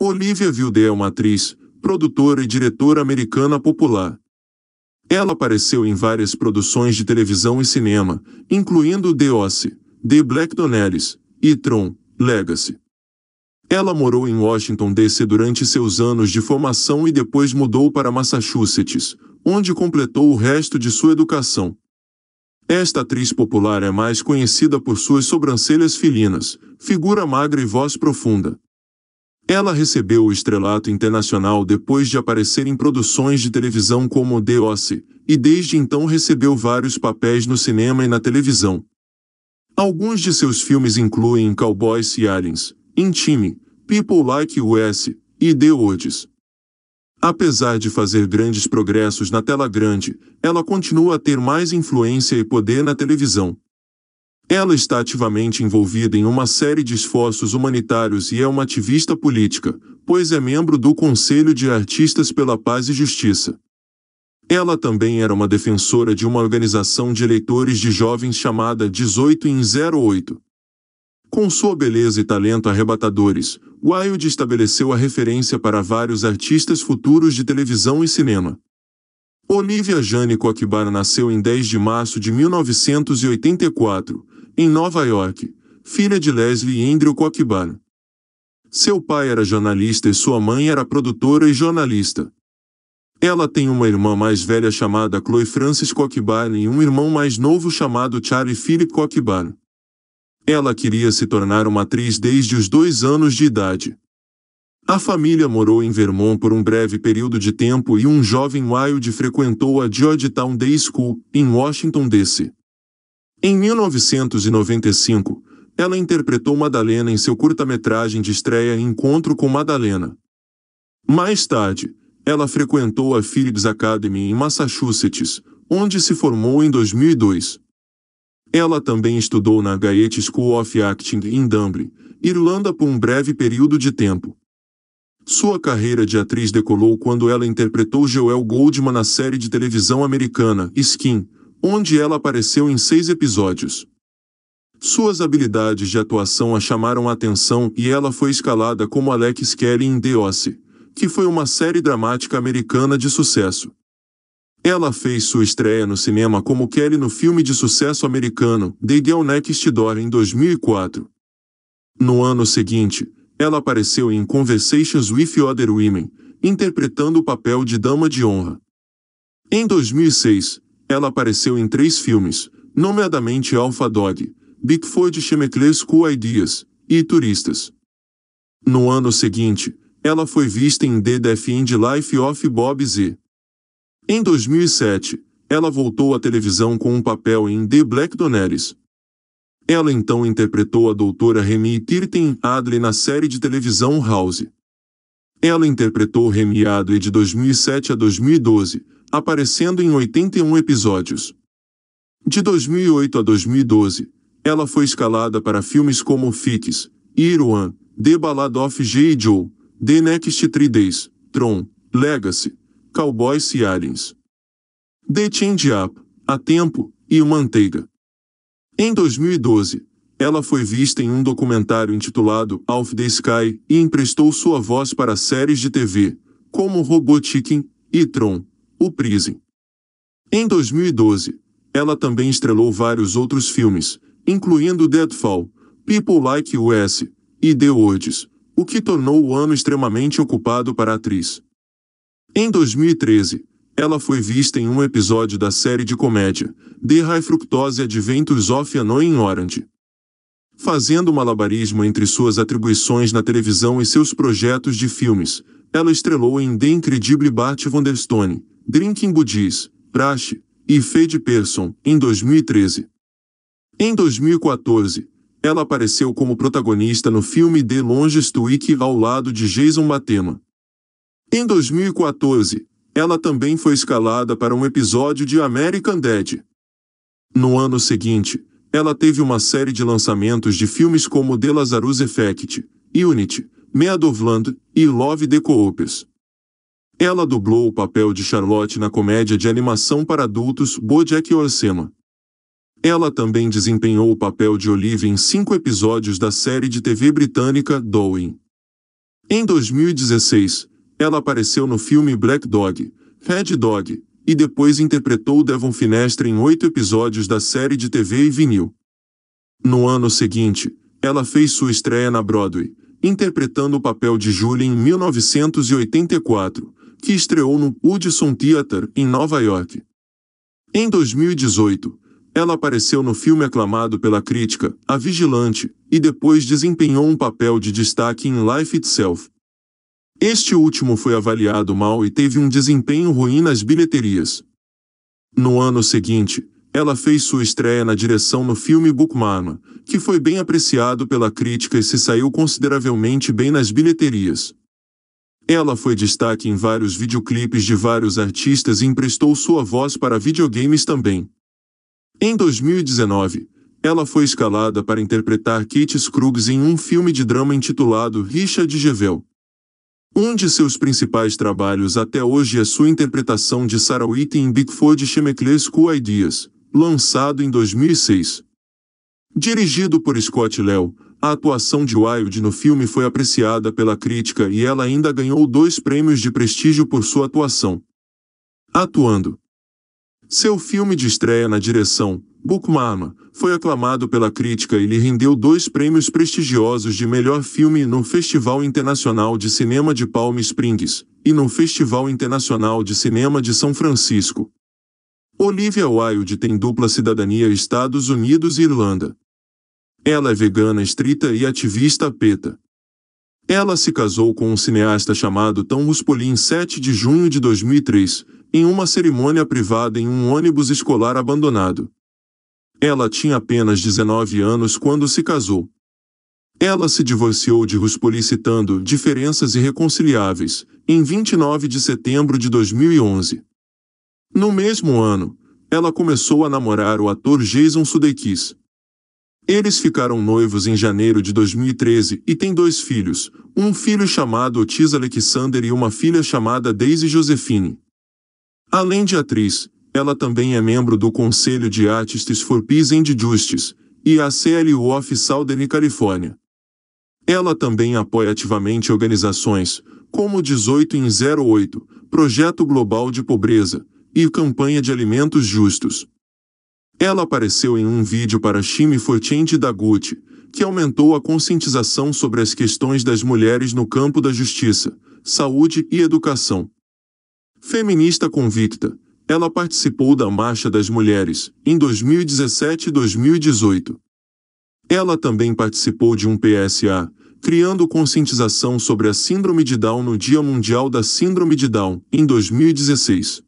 Olivia Wilde é uma atriz, produtora e diretora americana popular. Ela apareceu em várias produções de televisão e cinema, incluindo The Office, The Black Donnellys e Tron, Legacy. Ela morou em Washington D.C. durante seus anos de formação e depois mudou para Massachusetts, onde completou o resto de sua educação. Esta atriz popular é mais conhecida por suas sobrancelhas felinas, figura magra e voz profunda. Ela recebeu o estrelato internacional depois de aparecer em produções de televisão como The Office, e desde então recebeu vários papéis no cinema e na televisão. Alguns de seus filmes incluem Cowboys e Aliens, Intime, People Like US e The Woods. Apesar de fazer grandes progressos na tela grande, ela continua a ter mais influência e poder na televisão. Ela está ativamente envolvida em uma série de esforços humanitários e é uma ativista política, pois é membro do Conselho de Artistas pela Paz e Justiça. Ela também era uma defensora de uma organização de eleitores de jovens chamada 18 em 08. Com sua beleza e talento arrebatadores, Wilde estabeleceu a referência para vários artistas futuros de televisão e cinema. Olivia Jane Coquibara nasceu em 10 de março de 1984, em Nova York, filha de Leslie e Andrew Cockburn. Seu pai era jornalista e sua mãe era produtora e jornalista. Ela tem uma irmã mais velha chamada Chloe Francis Cockburn e um irmão mais novo chamado Charlie Philip Cockburn. Ela queria se tornar uma atriz desde os dois anos de idade. A família morou em Vermont por um breve período de tempo e um jovem Wilde frequentou a Georgetown Day School, em Washington, D.C. Em 1995, ela interpretou Madalena em seu curta-metragem de estreia Encontro com Madalena. Mais tarde, ela frequentou a Phillips Academy em Massachusetts, onde se formou em 2002. Ela também estudou na Gaiety School of Acting em Dublin, Irlanda por um breve período de tempo. Sua carreira de atriz decolou quando ela interpretou Joel Goldman na série de televisão americana Skin, onde ela apareceu em seis episódios. Suas habilidades de atuação a chamaram a atenção e ela foi escalada como Alex Kelly em The Office, que foi uma série dramática americana de sucesso. Ela fez sua estreia no cinema como Kelly no filme de sucesso americano The Girl Next Door em 2004. No ano seguinte, ela apareceu em Conversations with Other Women, interpretando o papel de dama de honra. Em 2006, ela apareceu em três filmes, nomeadamente Alpha Dog, Bigfoot Chemecles Cool Ideas e Turistas. No ano seguinte, ela foi vista em The Death End Life of Bob Z. Em 2007, ela voltou à televisão com um papel em The Black Donaires. Ela então interpretou a doutora Remy Tirten Adley na série de televisão House. Ela interpretou Remy Adley de 2007 a 2012, aparecendo em 81 episódios. De 2008 a 2012, ela foi escalada para filmes como Fix, Irwan, The Ballad of J. Joe, The Next Three Days, Tron, Legacy, Cowboys e Aliens. The Change Up, A Tempo e O Manteiga. Em 2012, ela foi vista em um documentário intitulado Off the Sky e emprestou sua voz para séries de TV, como Robot Chicken e Tron. O Prison. Em 2012, ela também estrelou vários outros filmes, incluindo Deadfall, People Like Us e The Words, o que tornou o ano extremamente ocupado para a atriz. Em 2013, ela foi vista em um episódio da série de comédia The High Fructose Adventures of Annoying Orange. Fazendo malabarismo entre suas atribuições na televisão e seus projetos de filmes, ela estrelou em The Incredible Bart Vanderstone. Drinking Buddies, Trash e Fade Person, em 2013. Em 2014, ela apareceu como protagonista no filme The Longest Week ao lado de Jason Bateman. Em 2014, ela também foi escalada para um episódio de American Dad. No ano seguinte, ela teve uma série de lançamentos de filmes como The Lazarus Effect, Unity, Meadowland e Love the Co-opers. Ela dublou o papel de Charlotte na comédia de animação para adultos BoJack Horseman. Ela também desempenhou o papel de Olivia em cinco episódios da série de TV britânica Doing. Em 2016, ela apareceu no filme Black Dog, Red Dog, e depois interpretou Devon Finestra em oito episódios da série de TV e vinil. No ano seguinte, ela fez sua estreia na Broadway, interpretando o papel de Julie em 1984, que estreou no Hudson Theater, em Nova York. Em 2018, ela apareceu no filme aclamado pela crítica, A Vigilante, e depois desempenhou um papel de destaque em Life Itself. Este último foi avaliado mal e teve um desempenho ruim nas bilheterias. No ano seguinte, ela fez sua estreia na direção no filme Bookman, que foi bem apreciado pela crítica e se saiu consideravelmente bem nas bilheterias. Ela foi destaque em vários videoclipes de vários artistas e emprestou sua voz para videogames também. Em 2019, ela foi escalada para interpretar Kate Scruggs em um filme de drama intitulado Richard Gevel. Um de seus principais trabalhos até hoje é sua interpretação de Sarah Whitten em Bigfoot Chemecles Cool Ideas, lançado em 2006. Dirigido por Scott Lel. A atuação de Wilde no filme foi apreciada pela crítica e ela ainda ganhou dois prêmios de prestígio por sua atuação. Atuando. Seu filme de estreia na direção, Bookmama, foi aclamado pela crítica e lhe rendeu dois prêmios prestigiosos de melhor filme no Festival Internacional de Cinema de Palm Springs e no Festival Internacional de Cinema de São Francisco. Olivia Wilde tem dupla cidadania Estados Unidos e Irlanda. Ela é vegana estrita e ativista peta. Ela se casou com um cineasta chamado Tom Ruspoli em 7 de junho de 2003, em uma cerimônia privada em um ônibus escolar abandonado. Ela tinha apenas 19 anos quando se casou. Ela se divorciou de Ruspoli citando diferenças irreconciliáveis, em 29 de setembro de 2011. No mesmo ano, ela começou a namorar o ator Jason Sudeikis. Eles ficaram noivos em janeiro de 2013 e têm dois filhos, um filho chamado Otis Alexander e uma filha chamada Daisy Josephine. Além de atriz, ela também é membro do Conselho de Artists for Peace and Justice e a CLU of Southern California. Ela também apoia ativamente organizações, como 18 em 08, Projeto Global de Pobreza, e Campanha de Alimentos Justos. Ela apareceu em um vídeo para Shimi Fortin da Gucci, que aumentou a conscientização sobre as questões das mulheres no campo da justiça, saúde e educação. Feminista convicta, ela participou da Marcha das Mulheres em 2017 e 2018. Ela também participou de um PSA, criando conscientização sobre a Síndrome de Down no Dia Mundial da Síndrome de Down, em 2016.